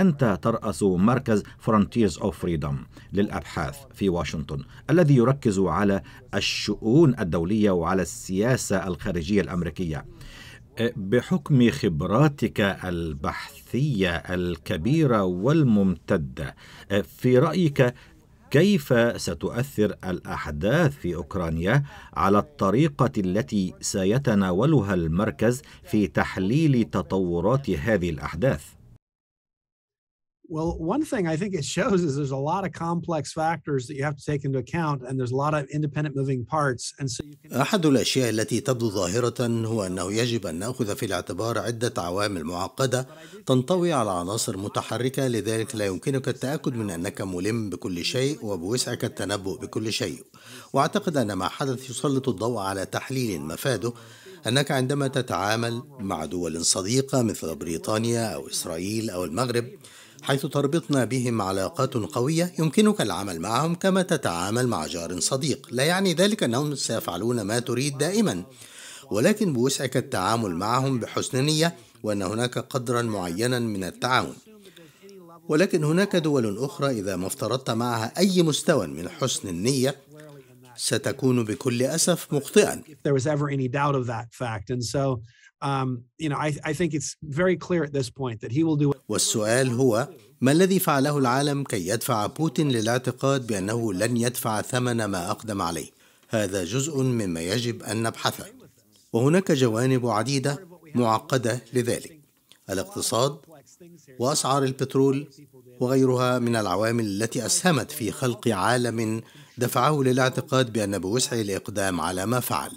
أنت ترأس مركز فرونتيرز أوف فريدوم للأبحاث في واشنطن الذي يركز على الشؤون الدولية وعلى السياسة الخارجية الأمريكية أه، بحكم خبراتك البحثية الكبيرة والممتدة أه، في رأيك كيف ستؤثر الأحداث في أوكرانيا على الطريقة التي سيتناولها المركز في تحليل تطورات هذه الأحداث؟ Well, one thing I think it shows is there's a lot of complex factors that you have to take into account and there's a lot of independent moving parts and so you can أحد الأشياء التي تبدو ظاهرة هو أنه يجب أن نأخذ في الاعتبار عدة عوامل معقدة تنطوي على عناصر متحركة لذلك لا يمكنك التأكد من أنك ملم بكل شيء وبوسعك التنبؤ بكل شيء وأعتقد أن ما حدث يسلط الضوء على تحليل مفاده أنك عندما تتعامل مع دول صديقة مثل بريطانيا أو إسرائيل أو المغرب حيث تربطنا بهم علاقات قوية يمكنك العمل معهم كما تتعامل مع جار صديق لا يعني ذلك أنهم سيفعلون ما تريد دائما ولكن بوسعك التعامل معهم بحسن نية وأن هناك قدرا معينا من التعاون ولكن هناك دول أخرى إذا ما افترضت معها أي مستوى من حسن النية ستكون بكل أسف مخطئا um, والسؤال هو ما الذي فعله العالم كي يدفع بوتين للاعتقاد بأنه لن يدفع ثمن ما أقدم عليه هذا جزء مما يجب أن نبحثه وهناك جوانب عديدة معقدة لذلك الاقتصاد وأسعار البترول وغيرها من العوامل التي أسهمت في خلق عالم دفعه للاعتقاد بأن بوسعه الإقدام على ما فعل